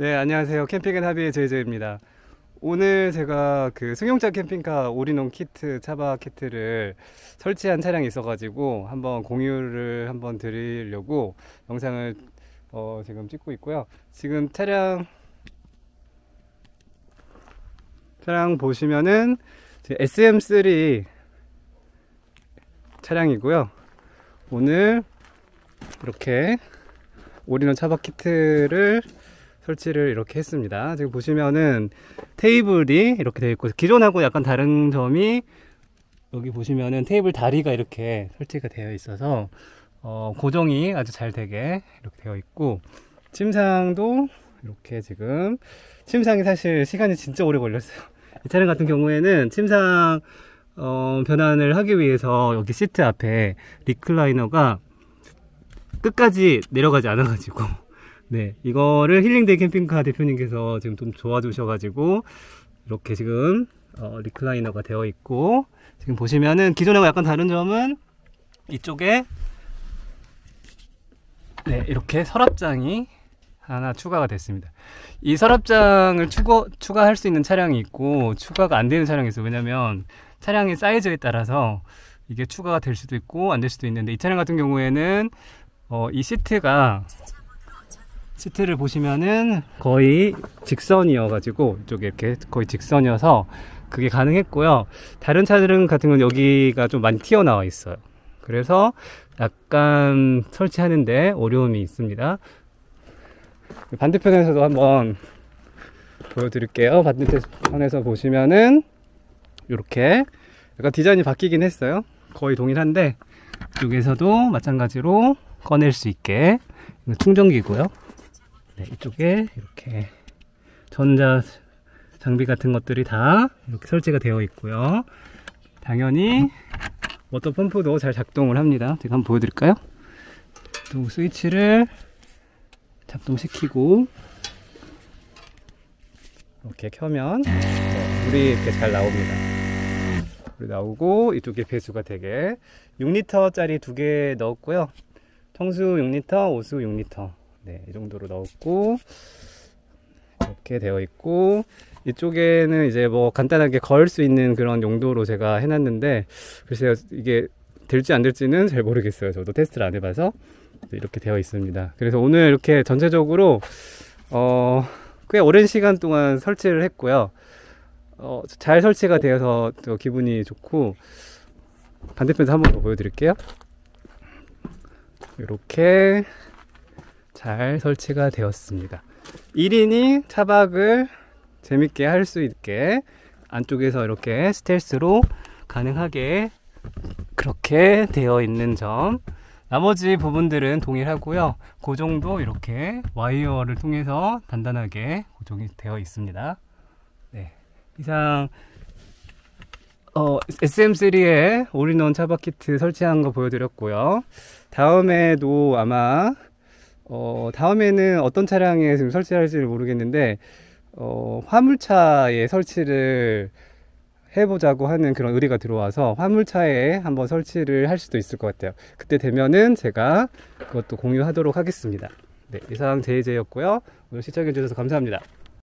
네, 안녕하세요. 캠핑앤하비의제이입니다 오늘 제가 그 승용차 캠핑카 올인원 키트, 차박 키트를 설치한 차량이 있어가지고 한번 공유를 한번 드리려고 영상을 어, 지금 찍고 있고요. 지금 차량 차량 보시면은 SM3 차량이고요. 오늘 이렇게 올인원 차박 키트를 설치를 이렇게 했습니다. 지금 보시면은 테이블이 이렇게 되어 있고 기존하고 약간 다른 점이 여기 보시면은 테이블 다리가 이렇게 설치가 되어 있어서 어, 고정이 아주 잘 되게 이렇게 되어 있고 침상도 이렇게 지금 침상이 사실 시간이 진짜 오래 걸렸어요. 이 차량 같은 경우에는 침상 어, 변환을 하기 위해서 여기 시트 앞에 리클라이너가 끝까지 내려가지 않아가지고 네, 이거를 힐링데이 캠핑카 대표님께서 지금 좀 도와주셔가지고 이렇게 지금 어, 리클라이너가 되어 있고 지금 보시면은 기존하고 약간 다른 점은 이쪽에 네, 이렇게 서랍장이 하나 추가가 됐습니다. 이 서랍장을 추가, 추가할 수 있는 차량이 있고 추가가 안 되는 차량이 있어요. 왜냐면 차량의 사이즈에 따라서 이게 추가가 될 수도 있고 안 될 수도 있는데 이 차량 같은 경우에는 어, 이 시트가 시트를 보시면은 거의 직선이어가지고 이쪽에 이렇게 거의 직선이어서 그게 가능했고요. 다른 차들은 같은 경우 여기가 좀 많이 튀어나와 있어요. 그래서 약간 설치하는데 어려움이 있습니다. 반대편에서도 한번 보여드릴게요. 반대편에서 보시면은 이렇게 약간 디자인이 바뀌긴 했어요. 거의 동일한데 이쪽에서도 마찬가지로 꺼낼 수 있게 충전기고요. 네, 이쪽에 이렇게 전자 장비 같은 것들이 다 이렇게 설치가 되어 있고요. 당연히 워터 펌프도 잘 작동을 합니다. 제가 한번 보여드릴까요? 또 스위치를 작동시키고 이렇게 켜면 네. 물이 이렇게 잘 나옵니다. 물이 나오고 이쪽에 배수가 되게 6리터짜리 두 개 넣었고요. 청수 6리터, 오수 6리터 네, 이 정도로 넣었고 이렇게 되어 있고 이쪽에는 이제 뭐 간단하게 걸 수 있는 그런 용도로 제가 해놨는데 글쎄요 이게 될지 안 될지는 잘 모르겠어요 저도 테스트를 안 해봐서 이렇게 되어 있습니다 그래서 오늘 이렇게 전체적으로 어, 꽤 오랜 시간 동안 설치를 했고요 어, 잘 설치가 되어서 또 기분이 좋고 반대편에서 한 번 더 보여드릴게요 이렇게 잘 설치가 되었습니다. 1인이 차박을 재밌게 할 수 있게 안쪽에서 이렇게 스텔스로 가능하게 그렇게 되어 있는 점 나머지 부분들은 동일하고요 그정도 이렇게 와이어를 통해서 단단하게 고정이 되어 있습니다 네 이상 어, SM3의 올인원 차박 키트 설치한 거 보여드렸고요 다음에도 아마 어, 다음에는 어떤 차량에 지금 설치할지 모르겠는데 어, 화물차에 설치를 해보자고 하는 그런 의뢰가 들어와서 화물차에 한번 설치를 할 수도 있을 것 같아요. 그때 되면은 제가 그것도 공유하도록 하겠습니다. 네, 이상 제이제이였고요. 오늘 시청해주셔서 감사합니다.